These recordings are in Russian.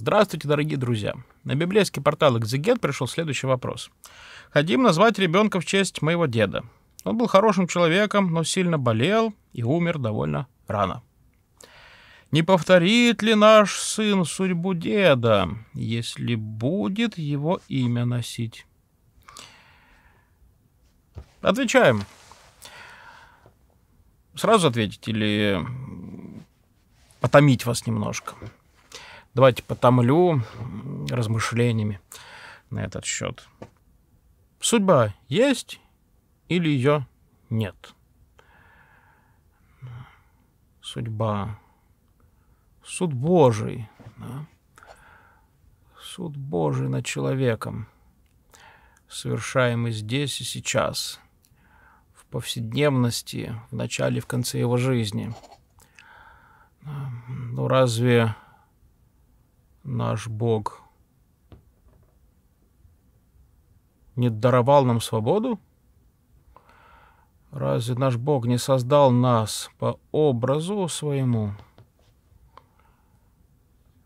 Здравствуйте, дорогие друзья. На библейский портал Exeget пришел следующий вопрос. Хотим назвать ребенка в честь моего деда. Он был хорошим человеком, но сильно болел и умер довольно рано. Не повторит ли наш сын судьбу деда, если будет его имя носить? Отвечаем. Сразу ответить или потомить вас немножко? Давайте потомлю размышлениями на этот счет. Судьба есть или ее нет? Судьба. Суд Божий. Да? Суд Божий над человеком, совершаемый здесь и сейчас, в повседневности, в начале и в конце его жизни. Но ну, разве наш Бог не даровал нам свободу? Разве наш Бог не создал нас по образу своему?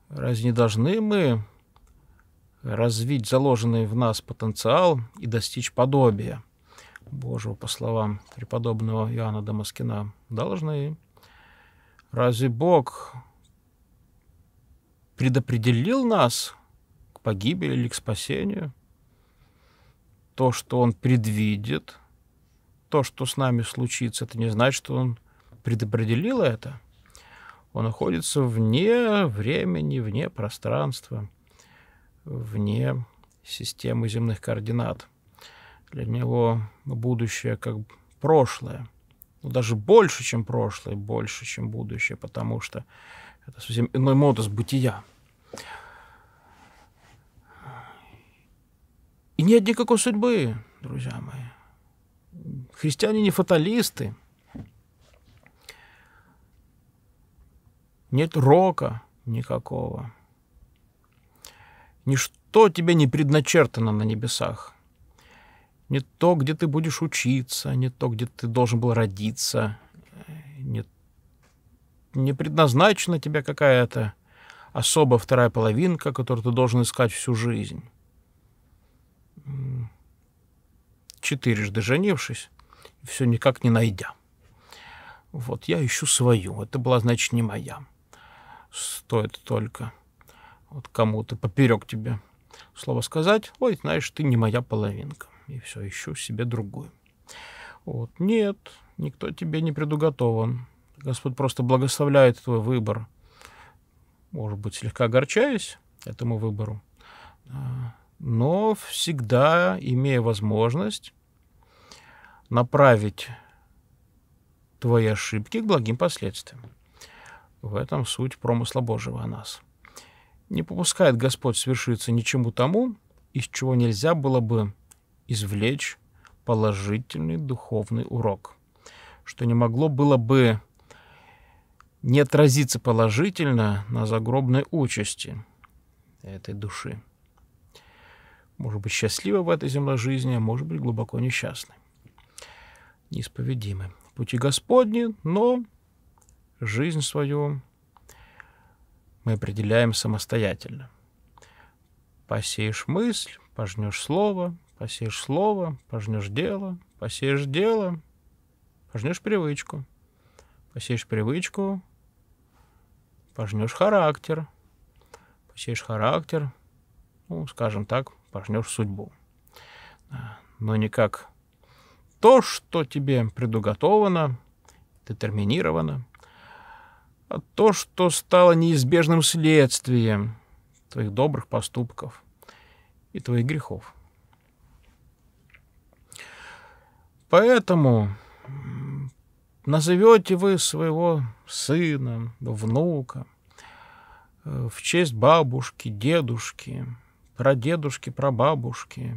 Разве не должны мы развить заложенный в нас потенциал и достичь подобия Божьего, по словам преподобного Иоанна Дамаскина? Должны. Разве Бог предопределил нас к погибели или к спасению. То, что Он предвидит, то, что с нами случится, это не значит, что Он предопределил это. Он находится вне времени, вне пространства, вне системы земных координат. Для него будущее как прошлое, ну, даже больше, чем прошлое, больше, чем будущее, потому что это совсем иной модус бытия. И нет никакой судьбы, друзья мои. Христиане не фаталисты. Нет рока никакого. Ничто тебе не предначертано на небесах. Не то, где ты будешь учиться, не то, где ты должен был родиться, не, не предназначена тебе какая-то особая вторая половинка, которую ты должен искать всю жизнь. четырежды женившись, все никак не найдя. Вот я ищу свою. Это была, значит, не моя. Стоит только вот кому-то поперек тебе слово сказать, ой, знаешь, ты не моя половинка. И все, ищу себе другую. Вот. Нет, никто тебе не предуготован. Господь просто благословляет твой выбор. Может быть, слегка огорчаясь этому выбору, а, но всегда имея возможность направить твои ошибки к благим последствиям. В этом суть промысла Божьего о нас. Не попускает Господь свершиться ничему тому, из чего нельзя было бы извлечь положительный духовный урок, что не могло было бы не отразиться положительно на загробной участи этой души может быть счастливы в этой земной жизни, а может быть глубоко несчастны, неисповедимы. Пути Господни, но жизнь свою мы определяем самостоятельно. Посеешь мысль, пожнешь слово, посеешь слово, пожнешь дело, посеешь дело, пожнешь привычку. Посеешь привычку, пожнешь характер. Посеешь характер, ну, скажем так, пожнешь судьбу. Но никак то, что тебе предуготовано, детерминировано, а то, что стало неизбежным следствием твоих добрых поступков и твоих грехов. Поэтому назовете вы своего сына, внука э, в честь бабушки, дедушки, про дедушки, про бабушки,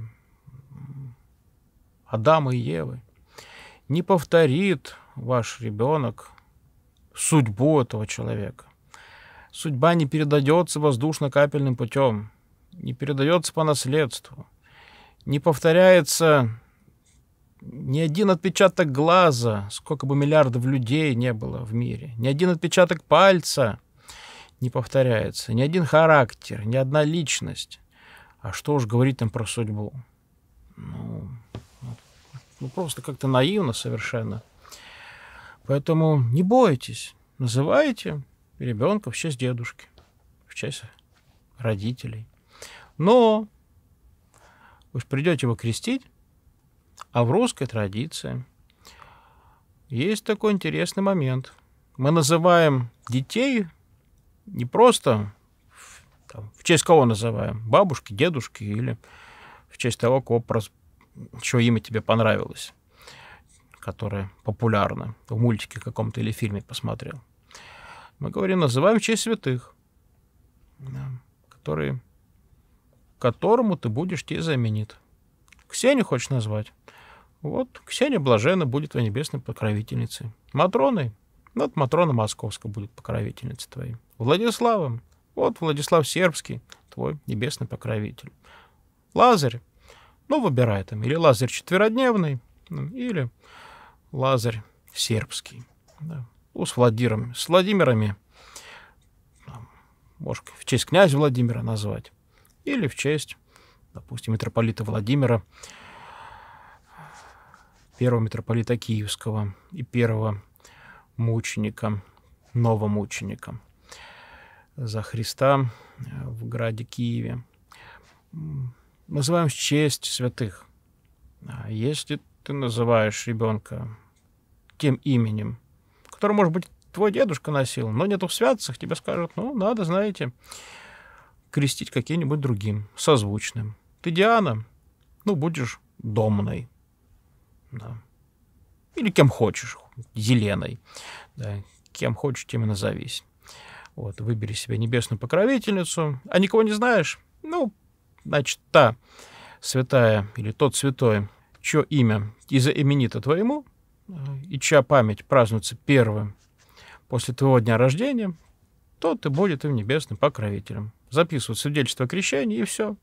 Адама и Евы, не повторит ваш ребенок судьбу этого человека. Судьба не передается воздушно-капельным путем, не передается по наследству, не повторяется ни один отпечаток глаза, сколько бы миллиардов людей не было в мире, ни один отпечаток пальца не повторяется, ни один характер, ни одна личность. А что уж говорить там про судьбу? Ну, ну просто как-то наивно совершенно. Поэтому не бойтесь, называйте ребенка в честь дедушки, в честь родителей. Но уж придете его крестить, а в русской традиции есть такой интересный момент. Мы называем детей не просто там, в честь кого называем? Бабушки, дедушки или в честь того, кого прос... что имя тебе понравилось, которое популярно в мультике каком-то или фильме посмотрел. Мы говорим, называем в честь святых, да, которые, которому ты будешь те заменит. Ксению хочешь назвать? Вот Ксения Блажена будет твоей небесной покровительницей. Матроной? Ну, вот Матрона Московская будет покровительницей твоей. Владиславом? Вот Владислав Сербский, твой небесный покровитель. Лазарь, ну, выбирай там, или Лазарь четверодневный, ну, или Лазарь сербский. Да. Ну, с Владимиром, с Владимирами, может в честь князя Владимира назвать, или в честь, допустим, митрополита Владимира, первого митрополита Киевского и первого мученика, новомученика за Христа э, в граде Киеве. Называем в честь святых. А если ты называешь ребенка тем именем, которое, может быть, твой дедушка носил, но нету в святцах, тебе скажут, ну, надо, знаете, крестить каким-нибудь другим, созвучным. Ты Диана, ну, будешь домной. Да. Или кем хочешь, Еленой. Да. Кем хочешь, тем и назовись. Вот, выбери себе небесную покровительницу. А никого не знаешь? Ну, значит, та святая или тот святой, чье имя из-за твоему, э, и чья память празднуется первым после твоего дня рождения, тот и будет им небесным покровителем. Записывают свидетельство о крещении, и все.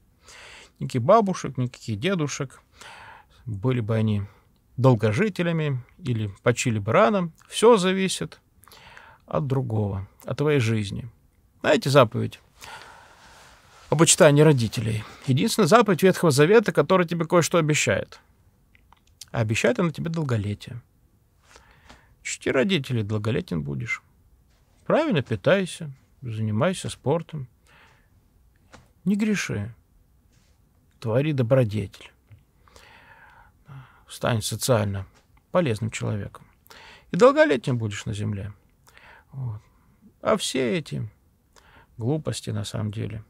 Никаких бабушек, никаких дедушек. Были бы они долгожителями или почили бы рано. Все зависит от другого, от твоей жизни. Знаете заповедь об почитании родителей? Единственная заповедь Ветхого Завета, которая тебе кое-что обещает. А обещает она тебе долголетие. Чти родителей, долголетен будешь. Правильно питайся, занимайся спортом. Не греши. Твори добродетель. Стань социально полезным человеком. И долголетним будешь на земле. Вот. А все эти глупости на самом деле,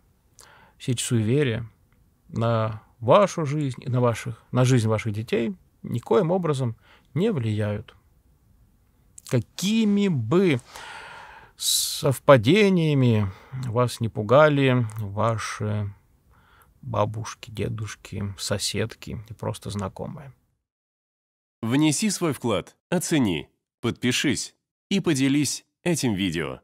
все эти суеверия на вашу жизнь и на, ваших, на жизнь ваших детей никоим образом не влияют. Какими бы совпадениями вас не пугали ваши бабушки, дедушки, соседки и просто знакомые. Внеси свой вклад, оцени, подпишись и поделись этим видео.